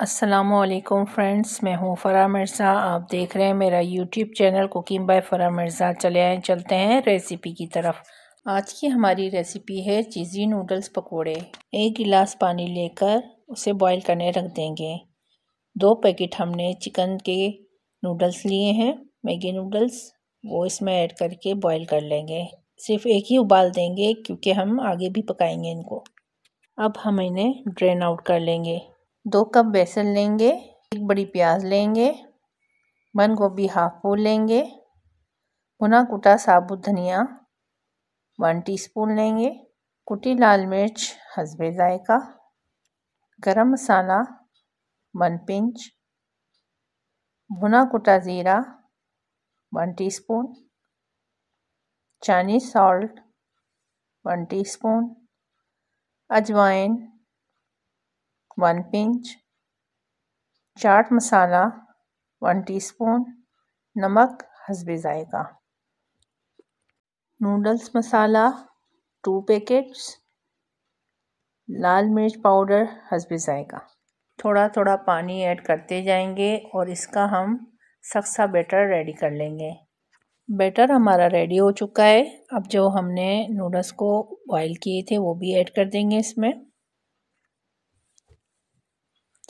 असलकुम फ्रेंड्स मैं हूँ फ़रा मिर्ज़ा आप देख रहे हैं मेरा YouTube channel cooking by Farah Mirza चले आए चलते हैं रेसिपी की तरफ आज की हमारी रेसिपी है चीज़ी नूडल्स पकोड़े एक गिलास पानी लेकर उसे बॉईल करने रख देंगे दो पैकेट हमने चिकन के नूडल्स लिए हैं मैगी नूडल्स वो इसमें ऐड करके बॉयल कर लेंगे सिर्फ एक ही उबाल देंगे क्योंकि हम आगे भी पकाएंगे इनको अब हम इन्हें ड्रेन आउट कर लेंगे दो कप बेसन लेंगे एक बड़ी प्याज लेंगे बंद गोभी हाफ फूल लेंगे भुना कुटा साबुत धनिया वन टीस्पून लेंगे कुटी लाल मिर्च हसबे ज़ायका गरम मसाला वन पिंच भुना कुटा ज़ीरा one teaspoon Chinese salt one teaspoon अजवाइन one pinch chaat masala one teaspoon नमक हसब जाएगा नूडल्स मसाला टू पैकेट्स लाल मिर्च पाउडर हसब जाएगा थोड़ा थोड़ा पानी ऐड करते जाएंगे और इसका हम सख्सा बैटर रेडी कर लेंगे बेटर हमारा रेडी हो चुका है अब जो हमने नूडल्स को बॉईल किए थे वो भी ऐड कर देंगे इसमें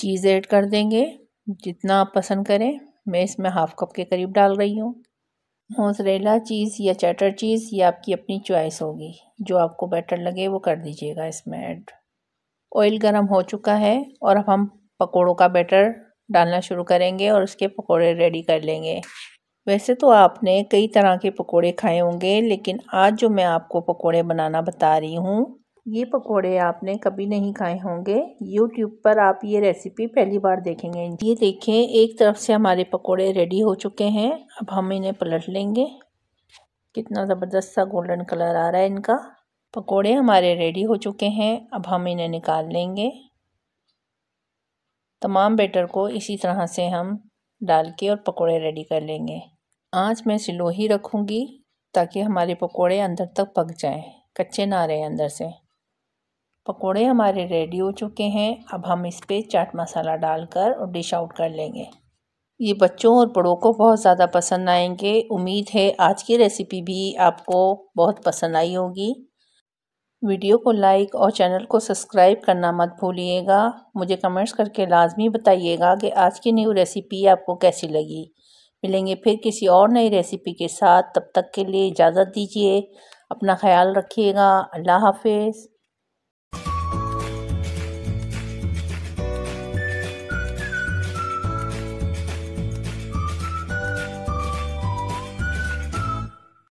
चीज़ ऐड कर देंगे जितना आप पसंद करें मैं इसमें हाफ़ कप के करीब डाल रही हूँ मोजरेला चीज़ या चटर चीज़ ये आपकी अपनी चॉइस होगी जो आपको बेटर लगे वो कर दीजिएगा इसमें ऐड ऑयल गर्म हो चुका है और अब हम पकोड़ों का बैटर डालना शुरू करेंगे और उसके पकोड़े रेडी कर लेंगे वैसे तो आपने कई तरह के पकोड़े खाए होंगे लेकिन आज जो मैं आपको पकोड़े बनाना बता रही हूँ ये पकोड़े आपने कभी नहीं खाए होंगे यूट्यूब पर आप ये रेसिपी पहली बार देखेंगे ये देखें एक तरफ से हमारे पकोड़े रेडी हो चुके हैं अब हम इन्हें पलट लेंगे कितना ज़बरदस्त सा गोल्डन कलर आ रहा है इनका पकोड़े हमारे रेडी हो चुके हैं अब हम इन्हें निकाल लेंगे तमाम बेटर को इसी तरह से हम डाल के और पकोड़े रेडी कर लेंगे आँच में सिलो ही रखूँगी ताकि हमारे पकोड़े अंदर तक पक जाएँ कच्चे ना रहे अंदर से पकोड़े हमारे रेडी हो चुके हैं अब हम इस पर चाट मसाला डालकर और डिश आउट कर लेंगे ये बच्चों और बड़ों को बहुत ज़्यादा पसंद आएंगे उम्मीद है आज की रेसिपी भी आपको बहुत पसंद आई होगी वीडियो को लाइक और चैनल को सब्सक्राइब करना मत भूलिएगा मुझे कमेंट्स करके लाजमी बताइएगा कि आज की न्यू रेसिपी आपको कैसी लगी मिलेंगे फिर किसी और नई रेसिपी के साथ तब तक के लिए इजाज़त दीजिए अपना ख्याल रखिएगा अल्लाह हाफिज़